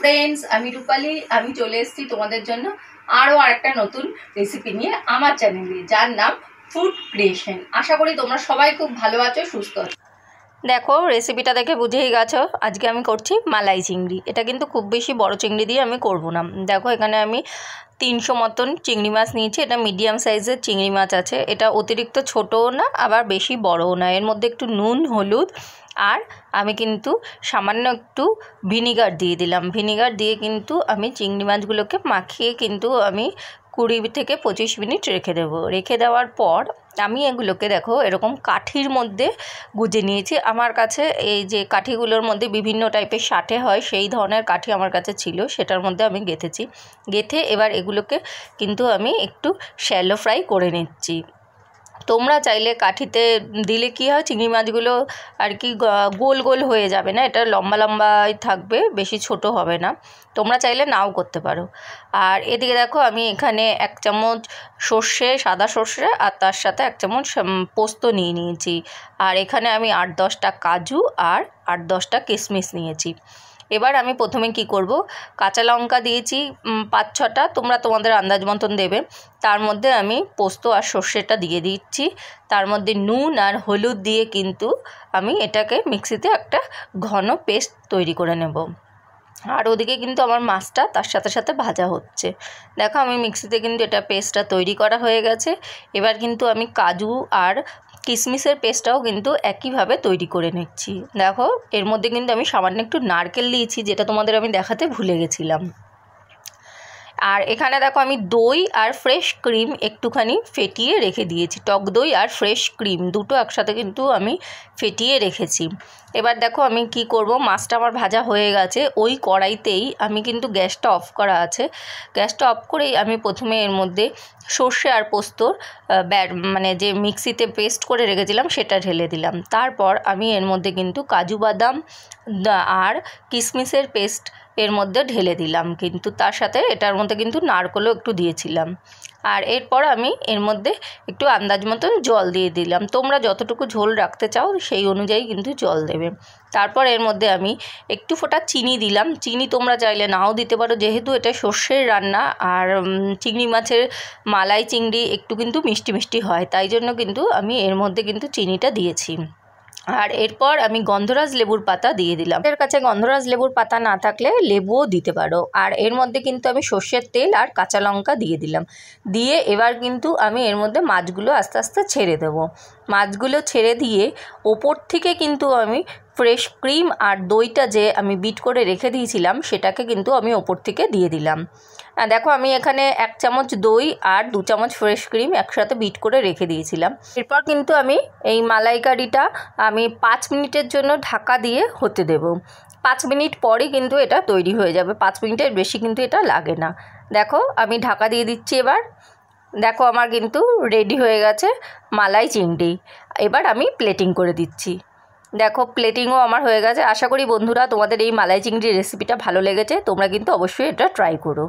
friends আমি রূপালি আমি চলে এসেছি তোমাদের জন্য আরও আরেকটা নতুন রেসিপি নিয়ে আমার চ্যানেলে যার নাম ফুড ক্রিয়েশন আশা করি তোমরা সবাই খুব ভালো আছো সুস্থ আছো দেখো রেসিপিটা দেখে বুঝেই গেছো আজকে আমি করছি মালাই চিংড়ি এটা কিন্তু খুব বেশি বড় চিংড়ি দিয়ে আমি করব না দেখো এখানে আমি তিনশো মতন চিংড়ি মাছ নিয়েছি এটা মিডিয়াম সাইজের চিংড়ি মাছ আছে এটা অতিরিক্ত ছোটও না আবার বেশি বড়ও না এর মধ্যে একটু নুন হলুদ আর আমি কিন্তু সামান্য একটু ভিনিগার দিয়ে দিলাম ভিনিগার দিয়ে কিন্তু আমি চিংড়ি মাছগুলোকে মাখিয়ে কিন্তু আমি কুড়ি থেকে পঁচিশ মিনিট রেখে দেব রেখে দেওয়ার পর আমি এগুলোকে দেখো এরকম কাঠির মধ্যে গুজে নিয়েছি আমার কাছে এই যে কাঠিগুলোর মধ্যে বিভিন্ন টাইপের শাটে হয় সেই ধরনের কাঠি আমার কাছে ছিল সেটার মধ্যে আমি গেঁথেছি গেঁথে এবার এগুলোকে কিন্তু আমি একটু শ্যালো ফ্রাই করে নিচ্ছি তোমরা চাইলে কাঠিতে দিলে কি হয় চিংড়ি মাছগুলো আর কি গোল গোল হয়ে যাবে না এটা লম্বা লম্বাই থাকবে বেশি ছোট হবে না তোমরা চাইলে নাও করতে পারো আর এদিকে দেখো আমি এখানে এক চামচ সর্ষে সাদা সর্ষে আর তার সাথে এক চামচ পোস্ত নিয়ে নিয়েছি আর এখানে আমি আট দশটা কাজু আর আট দশটা কিশমিশ নিয়েছি এবার আমি প্রথমে কি করব কাঁচা লঙ্কা দিয়েছি পাঁচ ছটা তোমরা তোমাদের আন্দাজ মতন দেবে তার মধ্যে আমি পোস্ত আর সর্ষেটা দিয়ে দিচ্ছি তার মধ্যে নুন আর হলুদ দিয়ে কিন্তু আমি এটাকে মিক্সিতে একটা ঘন পেস্ট তৈরি করে নেব আর ওদিকে কিন্তু আমার মাছটা তার সাথে সাথে ভাজা হচ্ছে দেখো আমি মিক্সিতে কিন্তু এটা পেস্টটা তৈরি করা হয়ে গেছে এবার কিন্তু আমি কাজু আর কিশমিশের পেস্টটাও কিন্তু একইভাবে তৈরি করে নিচ্ছি দেখো এর মধ্যে কিন্তু আমি সামান্য একটু নারকেল দিয়েছি যেটা তোমাদের আমি দেখাতে ভুলে গেছিলাম আর এখানে দেখো আমি দই আর ফ্রেশ ক্রিম একটুখানি ফেটিয়ে রেখে দিয়েছি টক দই আর ফ্রেশ ক্রিম দুটো একসাথে কিন্তু আমি ফেটিয়ে রেখেছি এবার দেখো আমি কি করব মাছটা আমার ভাজা হয়ে গেছে ওই কড়াইতেই আমি কিন্তু গ্যাসটা অফ করা আছে গ্যাসটা অফ করেই আমি প্রথমে এর মধ্যে সর্ষে আর পোস্তর ব্যাট মানে যে মিক্সিতে পেস্ট করে রেখেছিলাম সেটা ঢেলে দিলাম তারপর আমি এর মধ্যে কিন্তু কাজু বাদাম আর কিশমিশের পেস্ট এর মধ্যে ঢেলে দিলাম কিন্তু তার সাথে এটার মধ্যে কিন্তু নারকলও একটু দিয়েছিলাম আর এরপর আমি এর মধ্যে একটু আন্দাজ মতন জল দিয়ে দিলাম তোমরা যতটুকু ঝোল রাখতে চাও সেই অনুযায়ী কিন্তু জল দেবে তারপর এর মধ্যে আমি একটু ফোটা চিনি দিলাম চিনি তোমরা চাইলে নাও দিতে পারো যেহেতু এটা সর্ষের রান্না আর চিংড়ি মাছের মালাই চিংড়ি একটু কিন্তু মিষ্টি মিষ্টি হয় তাই জন্য কিন্তু আমি এর মধ্যে কিন্তু চিনিটা দিয়েছি আর এরপর আমি গন্ধরাজ লেবুর পাতা দিয়ে দিলাম এর কাছে গন্ধরাজ লেবুর পাতা না থাকলে লেবুও দিতে পারো আর এর মধ্যে কিন্তু আমি সর্ষের তেল আর কাঁচা লঙ্কা দিয়ে দিলাম দিয়ে এবার কিন্তু আমি এর মধ্যে মাছগুলো আস্তে আস্তে ছেড়ে দেব মাছগুলো ছেড়ে দিয়ে ওপর থেকে কিন্তু আমি ফ্রেশ ক্রিম আর দইটা যে আমি বিট করে রেখে দিয়েছিলাম সেটাকে কিন্তু আমি ওপর থেকে দিয়ে দিলাম দেখো আমি এখানে এক চামচ দই আর দু চামচ ফ্রেশ ক্রিম একসাথে বিট করে রেখে দিয়েছিলাম এরপর কিন্তু আমি এই মালাইকারিটা আমি পাঁচ মিনিটের জন্য ঢাকা দিয়ে হতে দেব পাঁচ মিনিট পরে কিন্তু এটা তৈরি হয়ে যাবে পাঁচ মিনিটের বেশি কিন্তু এটা লাগে না দেখো আমি ঢাকা দিয়ে দিচ্ছি এবার দেখো আমার কিন্তু রেডি হয়ে গেছে মালাই চিংড়ি এবার আমি প্লেটিং করে দিচ্ছি দেখো প্লেটিংও আমার হয়ে গেছে আশা করি বন্ধুরা তোমাদের এই মালাই চিংড়ির রেসিপিটা ভালো লেগেছে তোমরা কিন্তু অবশ্যই এটা ট্রাই করো